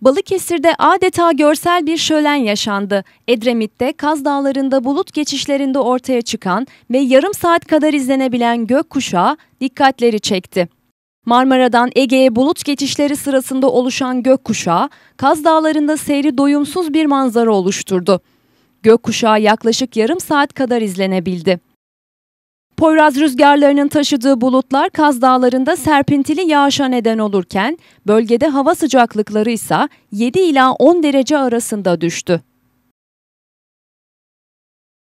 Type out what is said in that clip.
Balıkesir'de adeta görsel bir şölen yaşandı. Edremit'te Kaz Dağları'nda bulut geçişlerinde ortaya çıkan ve yarım saat kadar izlenebilen gökkuşağı dikkatleri çekti. Marmara'dan Ege'ye bulut geçişleri sırasında oluşan gökkuşağı, Kaz Dağları'nda seyri doyumsuz bir manzara oluşturdu. Gökkuşağı yaklaşık yarım saat kadar izlenebildi. Poyraz rüzgarlarının taşıdığı bulutlar Kaz Dağları'nda serpintili yağışa neden olurken bölgede hava sıcaklıkları ise 7 ila 10 derece arasında düştü.